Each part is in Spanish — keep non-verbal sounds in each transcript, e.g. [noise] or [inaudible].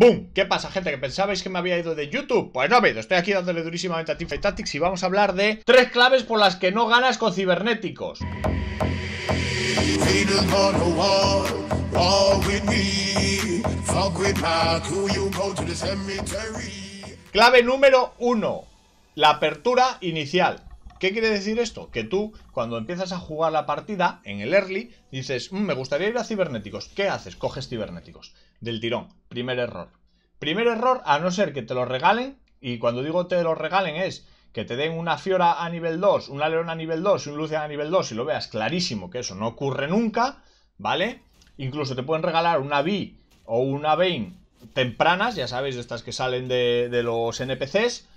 ¡Bum! ¿Qué pasa, gente? ¿Que pensabais que me había ido de YouTube? Pues no, ha Estoy aquí dándole durísimamente a Teamfight Tactics y vamos a hablar de tres claves por las que no ganas con cibernéticos. Clave número uno. La apertura inicial. ¿Qué quiere decir esto? Que tú, cuando empiezas a jugar la partida, en el early, dices, mm, me gustaría ir a cibernéticos. ¿Qué haces? Coges cibernéticos. Del tirón. Primer error. Primer error, a no ser que te lo regalen, y cuando digo te lo regalen es que te den una Fiora a nivel 2, una Leona a nivel 2 y un Lucian a nivel 2 y lo veas clarísimo que eso no ocurre nunca, ¿vale? Incluso te pueden regalar una Vi o una vein tempranas, ya sabéis, de estas que salen de, de los NPCs.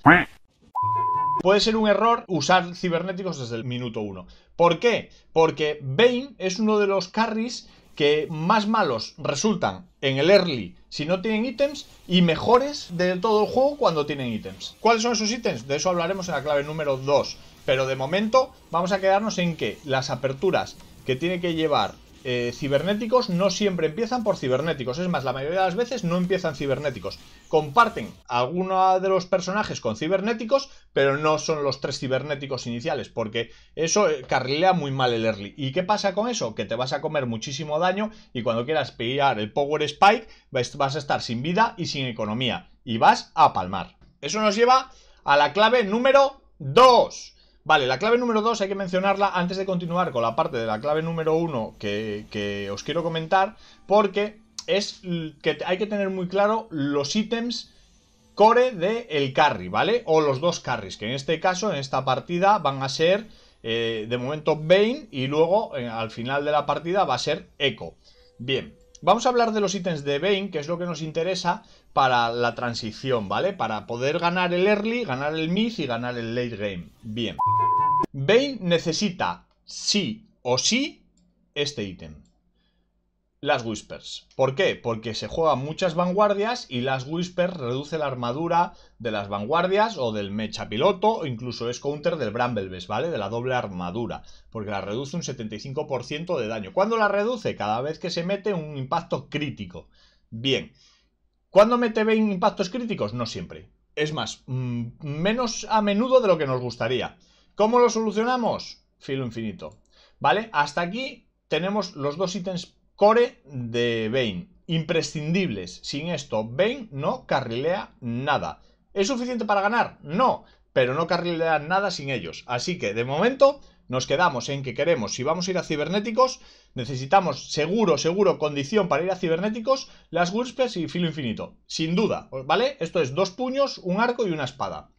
Puede ser un error usar cibernéticos desde el minuto 1. ¿Por qué? Porque Bane es uno de los carries que más malos resultan en el early si no tienen ítems y mejores de todo el juego cuando tienen ítems. ¿Cuáles son esos ítems? De eso hablaremos en la clave número 2. Pero de momento vamos a quedarnos en que las aperturas que tiene que llevar eh, cibernéticos no siempre empiezan por cibernéticos, es más, la mayoría de las veces no empiezan cibernéticos. Comparten alguno de los personajes con cibernéticos, pero no son los tres cibernéticos iniciales, porque eso eh, carrilea muy mal el early. ¿Y qué pasa con eso? Que te vas a comer muchísimo daño y cuando quieras pillar el Power Spike vas a estar sin vida y sin economía, y vas a palmar. Eso nos lleva a la clave número 2. Vale, la clave número 2 hay que mencionarla antes de continuar con la parte de la clave número 1 que, os quiero comentar, porque es que hay que tener muy claro los ítems core del el carry, ¿vale? O los dos carries, que en este caso, en esta partida, van a ser eh, de momento Bane y luego eh, al final de la partida va a ser Echo. Bien, Vamos a hablar de los ítems de Bane, que es lo que nos interesa para la transición, ¿vale? Para poder ganar el early, ganar el mid y ganar el late game. Bien. Bane necesita sí o sí este ítem las Whispers. ¿Por qué? Porque se juegan muchas vanguardias y las Whispers reduce la armadura de las vanguardias o del mecha piloto o incluso es counter del Bramblebees, ¿vale? De la doble armadura, porque la reduce un 75% de daño. ¿Cuándo la reduce? Cada vez que se mete un impacto crítico. Bien. ¿Cuándo mete 20 impactos críticos? No siempre. Es más, mm, menos a menudo de lo que nos gustaría. ¿Cómo lo solucionamos? Filo infinito. ¿Vale? Hasta aquí tenemos los dos ítems core de Bane. Imprescindibles. Sin esto, Bane no carrilea nada. ¿Es suficiente para ganar? No, pero no carrilea nada sin ellos. Así que, de momento, nos quedamos en que queremos, si vamos a ir a cibernéticos, necesitamos seguro, seguro, condición para ir a cibernéticos, las Whispers y filo infinito. Sin duda, ¿vale? Esto es dos puños, un arco y una espada.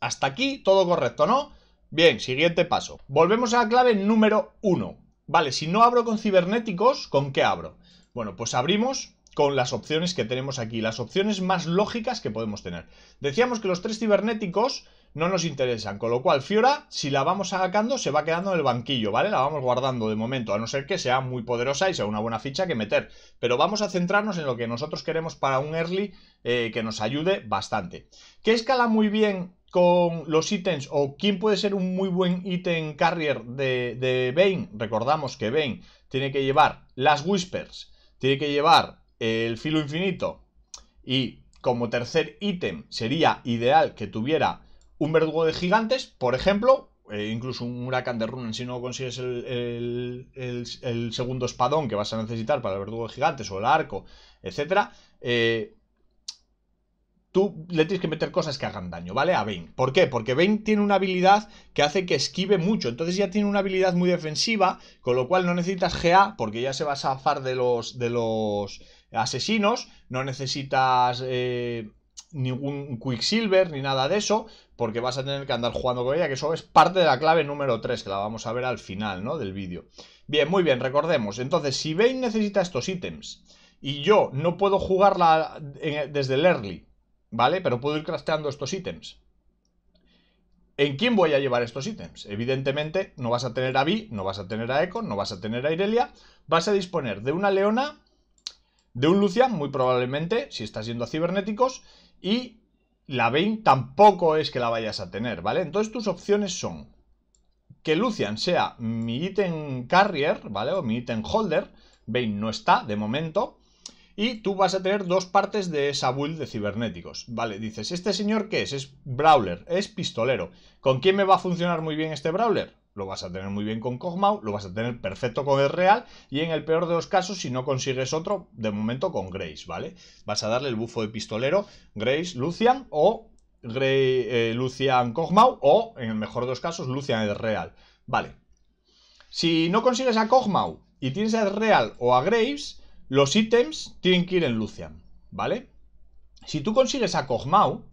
Hasta aquí, todo correcto, ¿no? Bien, siguiente paso. Volvemos a la clave número 1. Vale, si no abro con cibernéticos, ¿con qué abro? Bueno, pues abrimos con las opciones que tenemos aquí, las opciones más lógicas que podemos tener. Decíamos que los tres cibernéticos no nos interesan, con lo cual Fiora, si la vamos sacando, se va quedando en el banquillo, ¿vale? La vamos guardando de momento, a no ser que sea muy poderosa y sea una buena ficha que meter. Pero vamos a centrarnos en lo que nosotros queremos para un early eh, que nos ayude bastante. ¿Qué escala muy bien con los ítems o quién puede ser un muy buen ítem carrier de, de Bane. Recordamos que Bane tiene que llevar las Whispers, tiene que llevar el filo infinito y como tercer ítem sería ideal que tuviera un verdugo de gigantes, por ejemplo, eh, incluso un huracán de runen si no consigues el, segundo espadón que vas a necesitar para el verdugo de gigantes o el arco, etcétera. Eh, tú le tienes que meter cosas que hagan daño, ¿vale? A Bane. ¿Por qué? Porque Bane tiene una habilidad que hace que esquive mucho. Entonces ya tiene una habilidad muy defensiva, con lo cual no necesitas GA, porque ya se va a zafar de los, de los asesinos. No necesitas eh, ningún Quicksilver ni nada de eso, porque vas a tener que andar jugando con ella, que eso es parte de la clave número 3, que la vamos a ver al final, ¿no? Del vídeo. Bien, muy bien, recordemos. Entonces, si Bane necesita estos ítems... Y yo no puedo jugarla eh, desde el early ¿vale? Pero puedo ir crafteando estos ítems. ¿En quién voy a llevar estos ítems? Evidentemente no vas a tener a Vi, no vas a tener a Echo, no vas a tener a Irelia. Vas a disponer de una Leona, de un Lucian, muy probablemente, si estás yendo a Cibernéticos, y la Vein tampoco es que la vayas a tener, ¿vale? Entonces tus opciones son que Lucian sea mi ítem carrier, ¿vale? O mi ítem holder. Vein no está, de momento. Y tú vas a tener dos partes de esa build de cibernéticos. Vale, dices, ¿este señor qué es? Es brawler, es pistolero. ¿Con quién me va a funcionar muy bien este brawler? Lo vas a tener muy bien con Kog'Maw, lo vas a tener perfecto con el Real y en el peor de los casos, si no consigues otro, de momento con Grace, ¿vale? Vas a darle el bufo de pistolero, Grace, Lucian o eh, Lucian Kog'Maw o, en el mejor de los casos, Lucian el Real. Vale. Si no consigues a Kog'Maw y tienes a el Real o a Graves, los ítems tienen que ir en Lucian, ¿vale? Si tú consigues a Kog'Maw,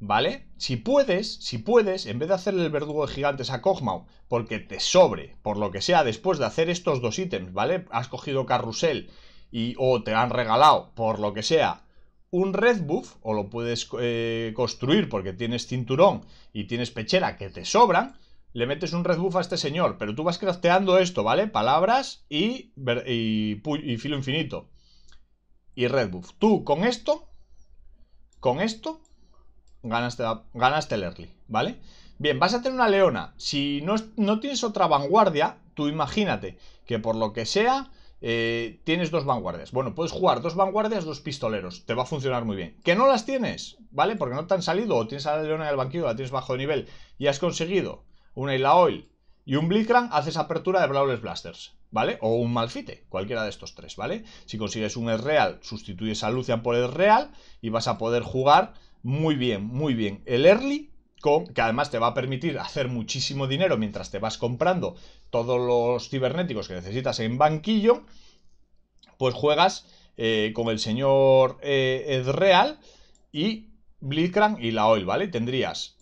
¿vale? Si puedes, si puedes, en vez de hacerle el verdugo de gigantes a Kog'Maw, porque te sobre, por lo que sea, después de hacer estos dos ítems, ¿vale? Has cogido carrusel y o te han regalado, por lo que sea, un red buff, o lo puedes eh, construir porque tienes cinturón y tienes pechera que te sobran, le metes un red buff a este señor, pero tú vas crafteando esto, ¿vale? Palabras y, y, filo infinito. Y red buff. Tú con esto, con esto, ganaste, ganaste el early, ¿vale? Bien, vas a tener una leona. Si no, no tienes otra vanguardia, tú imagínate que por lo que sea... Eh, tienes dos vanguardias. Bueno, puedes jugar dos vanguardias, dos pistoleros. Te va a funcionar muy bien. Que no las tienes, ¿vale? Porque no te han salido o tienes a la leona en el banquillo, la tienes bajo de nivel y has conseguido una la Oil y un Blitzcrank, haces apertura de Brawlers Blasters, ¿vale? O un Malfite, cualquiera de estos tres, ¿vale? Si consigues un es real, sustituyes a Lucian por el real y vas a poder jugar muy bien, muy bien el early con, que además te va a permitir hacer muchísimo dinero mientras te vas comprando todos los cibernéticos que necesitas en banquillo, pues juegas eh, con el señor eh, real y Blitzcrank y la Oil, ¿vale? Tendrías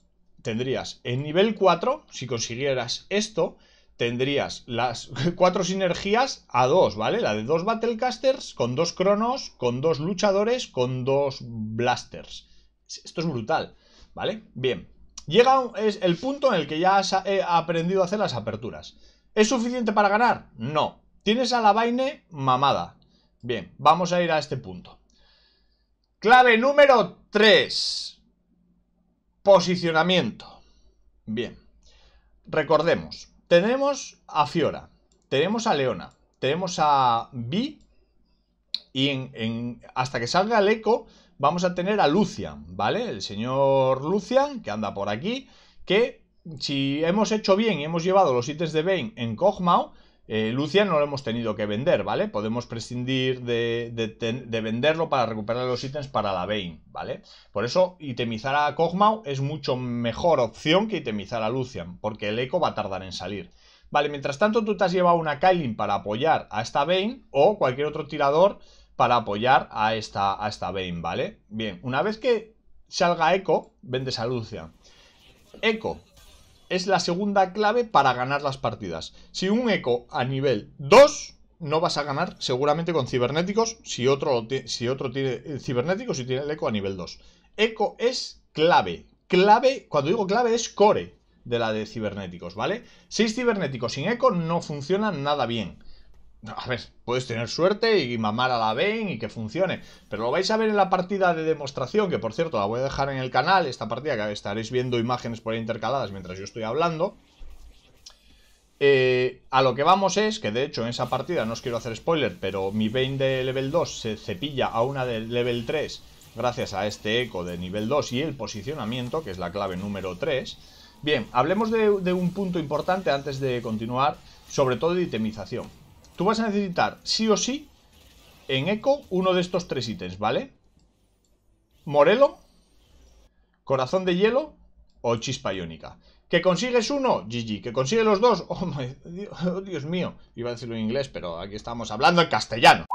tendrías en nivel 4, si consiguieras esto, tendrías las [laughs] cuatro sinergias a dos, ¿vale? La de dos Battlecasters, con dos cronos, con dos luchadores, con dos blasters. Esto es brutal, ¿vale? Bien. Llega es el punto en el que ya has eh, aprendido a hacer las aperturas. ¿Es suficiente para ganar? No. Tienes a la vaina mamada. Bien, vamos a ir a este punto. Clave número 3. Posicionamiento. Bien. Recordemos, tenemos a Fiora, tenemos a Leona, tenemos a Vi y en, hasta que salga el eco vamos a tener a Lucian, ¿vale? El señor Lucian, que anda por aquí, que si hemos hecho bien y hemos llevado los ítems de Bane en Kog'Maw, eh, Lucian no lo hemos tenido que vender, ¿vale? Podemos prescindir de, venderlo para recuperar los ítems para la Bane, ¿vale? Por eso itemizar a Kog'Maw es mucho mejor opción que itemizar a Lucian, porque el eco va a tardar en salir. Vale, mientras tanto tú te has llevado una Kailin para apoyar a esta Bane o cualquier otro tirador para apoyar a esta, a esta ¿vale? Bien, una vez que salga eco, vendes a Lucian. Eco, es la segunda clave para ganar las partidas. Si un eco a nivel 2 no vas a ganar seguramente con cibernéticos si otro, si otro tiene eh, cibernético, si tiene el eco a nivel 2. Eco es clave. Clave, cuando digo clave es core de la de cibernéticos, ¿vale? 6 cibernéticos sin eco no funcionan nada bien. A ver, puedes tener suerte y mamar a la Bane y que funcione. Pero lo vais a ver en la partida de demostración, que por cierto la voy a dejar en el canal, esta partida que estaréis viendo imágenes por ahí intercaladas mientras yo estoy hablando. Eh, a lo que vamos es, que de hecho en esa partida, no os quiero hacer spoiler, pero mi Bane de level 2 se cepilla a una de level 3 gracias a este eco de nivel 2 y el posicionamiento, que es la clave número 3. Bien, hablemos de un punto importante antes de continuar, sobre todo de itemización. Tú vas a necesitar sí o sí en eco uno de estos tres ítems, ¿vale? Morelo, corazón de hielo o chispa iónica. ¿Que consigues uno? GG. ¿Que consigues los dos? [laughs] Oh, my, Dios, oh, Dios mío. Iba a decirlo en inglés, pero aquí estamos hablando en castellano.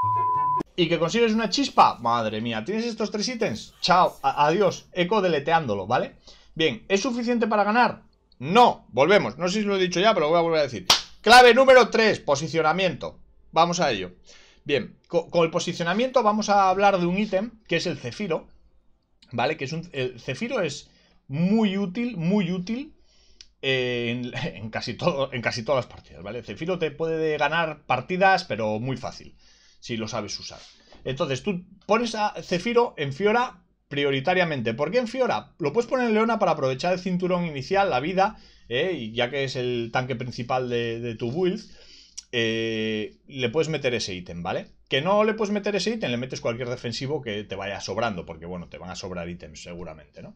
¿Y que consigues una chispa? Madre mía, ¿tienes estos tres ítems? Chao, adiós, eco deleteándolo, ¿vale? Bien, ¿es suficiente para ganar? No, volvemos. No sé si lo he dicho ya, pero lo voy a volver a decir. Clave número 3, posicionamiento. Vamos a ello. Bien, con, el posicionamiento vamos a hablar de un ítem que es el cefiro, ¿vale? Que es un, el cefiro es muy útil, muy útil eh, [laughs] en, casi todo, en casi todas las partidas, ¿vale? cefiro te puede ganar partidas, pero muy fácil, si lo sabes usar. Entonces, tú pones a cefiro en Fiora prioritariamente. ¿Por qué en Fiora? Lo puedes poner en Leona para aprovechar el cinturón inicial, la vida ¿eh? y ya que es el tanque principal de, tu build, eh, le puedes meter ese ítem, ¿vale? Que no le puedes meter ese ítem, le metes cualquier defensivo que te vaya sobrando, porque bueno, te van a sobrar ítems seguramente, ¿no?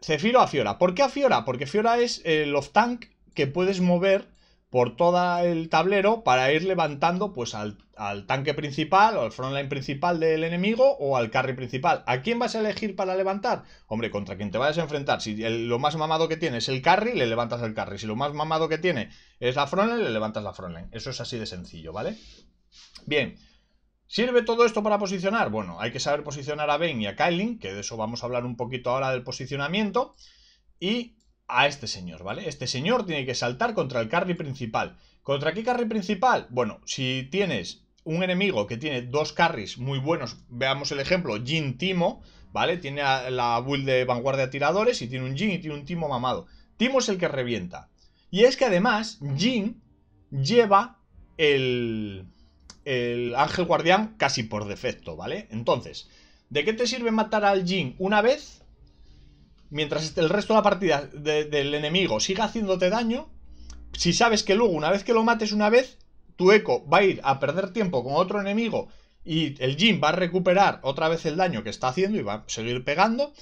Cefiro a Fiora. ¿Por qué a Fiora? Porque Fiora es el off-tank que puedes mover por todo el tablero para ir levantando pues al al tanque principal o al frontline principal del enemigo o al carry principal. ¿A quién vas a elegir para levantar? Hombre, contra quien te vayas a enfrentar. Si lo más mamado que tiene es el carry, le levantas el carry. Si lo más mamado que tiene es la frontline, le levantas la frontline. Eso es así de sencillo, ¿vale? Bien. ¿Sirve todo esto para posicionar? Bueno, hay que saber posicionar a Ben y a Kyling, que de eso vamos a hablar un poquito ahora del posicionamiento. Y a este señor, ¿vale? Este señor tiene que saltar contra el carry principal. ¿Contra qué carry principal? Bueno, si tienes un enemigo que tiene dos carries muy buenos, veamos el ejemplo, Jin Timo, ¿vale? Tiene la build de vanguardia tiradores y tiene un Jin y tiene un Timo mamado. Timo es el que revienta. Y es que además Jin lleva el, el ángel guardián casi por defecto, ¿vale? Entonces, ¿de qué te sirve matar al Jin una vez? Mientras este, el resto de la partida del enemigo siga haciéndote daño, si sabes que luego, una vez que lo mates una vez, tu eco va a ir a perder tiempo con otro enemigo y el Jin va a recuperar otra vez el daño que está haciendo y va a seguir pegando.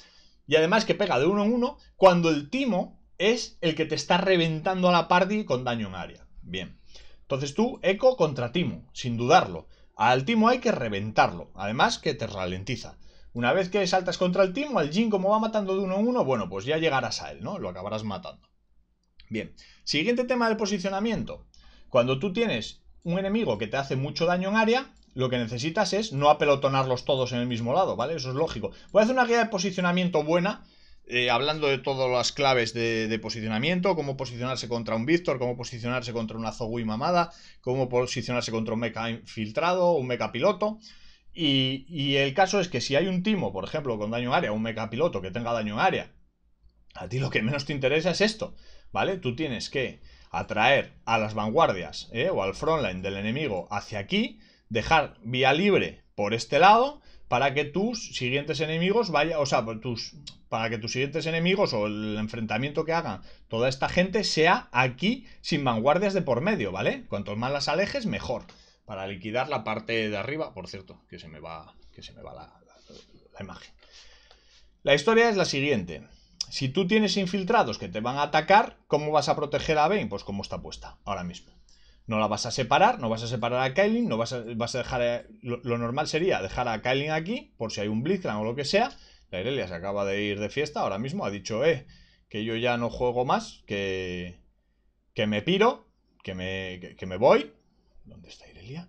Y además que pega de uno en uno cuando el timo es el que te está reventando a la party con daño en área. Bien. Entonces tú, eco contra timo, sin dudarlo. Al timo hay que reventarlo. Además que te ralentiza. Una vez que saltas contra el timo, al Jin como va matando de uno en uno, bueno, pues ya llegarás a él, ¿no? Lo acabarás matando. Bien. Siguiente tema del posicionamiento. Cuando tú tienes un enemigo que te hace mucho daño en área, lo que necesitas es no apelotonarlos todos en el mismo lado, ¿vale? Eso es lógico. Voy a hacer una guía de posicionamiento buena, eh, hablando de todas las claves de, posicionamiento, cómo posicionarse contra un Víctor, cómo posicionarse contra una Zogui mamada, cómo posicionarse contra un mecha infiltrado, un mecha piloto. Y, el caso es que si hay un timo, por ejemplo, con daño en área, un mecha piloto que tenga daño en área, a ti lo que menos te interesa es esto, ¿vale? Tú tienes que atraer a las vanguardias eh, o al frontline del enemigo hacia aquí, dejar vía libre por este lado para que tus siguientes enemigos vaya, o sea, tus, para que tus siguientes enemigos o el enfrentamiento que hagan toda esta gente sea aquí sin vanguardias de por medio, ¿vale? Cuanto más las alejes, mejor. Para liquidar la parte de arriba, por cierto, que se me va, que se me va la imagen. La historia es la siguiente si tú tienes infiltrados que te van a atacar, ¿cómo vas a proteger a Bane? Pues como está puesta ahora mismo. No la vas a separar, no vas a separar a Kylie, no vas a, dejar... Eh, lo, normal sería dejar a Kylie aquí, por si hay un Blitzcrank o lo que sea. La Irelia se acaba de ir de fiesta ahora mismo, ha dicho, eh, que yo ya no juego más, que, que me piro, que me, que, me voy. ¿Dónde está Irelia?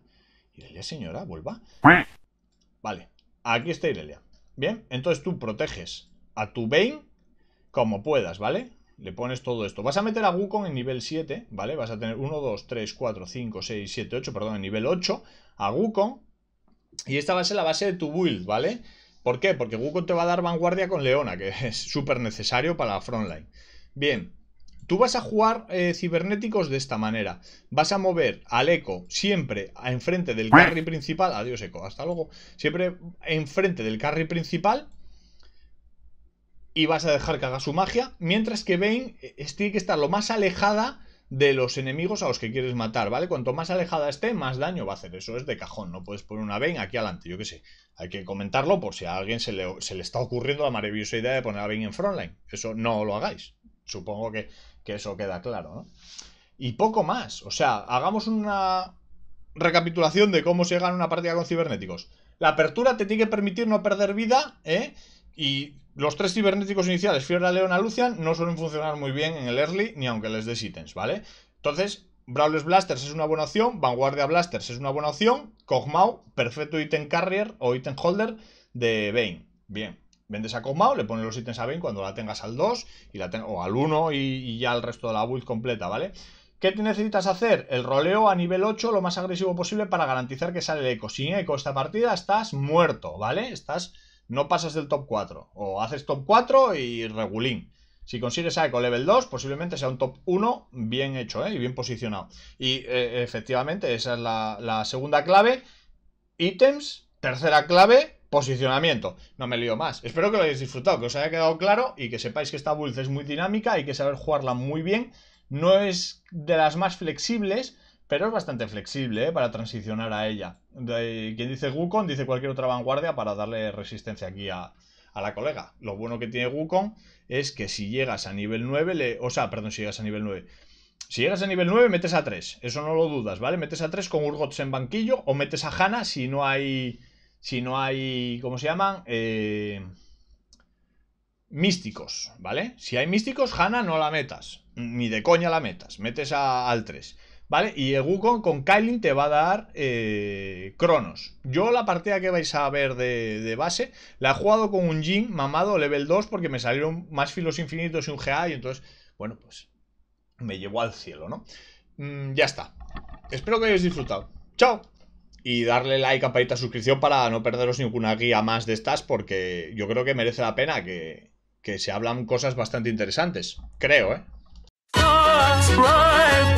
Irelia, señora, vuelva. Vale, aquí está Irelia. Bien, entonces tú proteges a tu Bane como puedas, ¿vale? Le pones todo esto. Vas a meter a Wukong en nivel 7, ¿vale? Vas a tener 1, 2, 3, 4, 5, 6, 7, 8, perdón, en nivel 8 a Wukong. Y esta va a ser la base de tu build, ¿vale? ¿Por qué? Porque Wukong te va a dar vanguardia con Leona, que [laughs] es súper necesario para la frontline. Bien, tú vas a jugar eh, cibernéticos de esta manera. Vas a mover al eco siempre enfrente del carry principal. Adiós eco, hasta luego. Siempre enfrente del carry principal y vas a dejar que haga su magia, mientras que Bane eh, tiene que estar lo más alejada de los enemigos a los que quieres matar, ¿vale? Cuanto más alejada esté, más daño va a hacer. Eso es de cajón, no puedes poner una Bane aquí adelante, yo qué sé. Hay que comentarlo por si a alguien se le, está ocurriendo la maravillosa idea de poner a Bane en frontline. Eso no lo hagáis. Supongo que, que eso queda claro, ¿no? Y poco más. O sea, hagamos una recapitulación de cómo se gana una partida con cibernéticos. La apertura te tiene que permitir no perder vida, ¿eh? Y los tres cibernéticos iniciales, Fiora, Leona, Lucian, no suelen funcionar muy bien en el early, ni aunque les des ítems, ¿vale? Entonces, Brawlers Blasters es una buena opción, Vanguardia Blasters es una buena opción, Kog'Maw, perfecto ítem carrier o ítem holder de Bane. Bien, vendes a Kog'Maw, le pones los ítems a Bane cuando la tengas al 2 y la o al 1 y, ya el resto de la build completa, ¿vale? ¿Qué te necesitas hacer? El roleo a nivel 8 lo más agresivo posible para garantizar que sale el eco. Sin eco esta partida estás muerto, ¿vale? Estás no pasas del top 4. O haces top 4 y regulín. Si consigues a Level 2, posiblemente sea un top 1 bien hecho ¿eh? y bien posicionado. Y eh, efectivamente, esa es la, la segunda clave. Ítems, tercera clave, posicionamiento. No me lío más. Espero que lo hayáis disfrutado, que os haya quedado claro y que sepáis que esta build es muy dinámica, hay que saber jugarla muy bien. No es de las más flexibles, pero es bastante flexible ¿eh? para transicionar a ella. ¿Quién quien dice Wukong dice cualquier otra vanguardia para darle resistencia aquí a, la colega. Lo bueno que tiene Wukong es que si llegas a nivel 9, le, o sea, perdón, si llegas a nivel 9, si llegas a nivel 9, metes a 3. Eso no lo dudas, ¿vale? Metes a 3 con Urgots en banquillo o metes a Hanna si no hay. Si no hay. ¿Cómo se llaman? Eh, místicos, ¿vale? Si hay místicos, Hanna no la metas. Ni de coña la metas. Metes a, al 3. ¿Vale? Y el con Kailin te va a dar eh, Cronos. Yo la partida que vais a ver de, base la he jugado con un Jin mamado level 2 porque me salieron más filos infinitos y un GA y entonces, bueno, pues me llevó al cielo, ¿no? Mm, ya está. Espero que hayáis disfrutado. ¡Chao! y darle like, campanita, suscripción para no perderos ninguna guía más de estas porque yo creo que merece la pena que, que se hablan cosas bastante interesantes. Creo, ¿eh?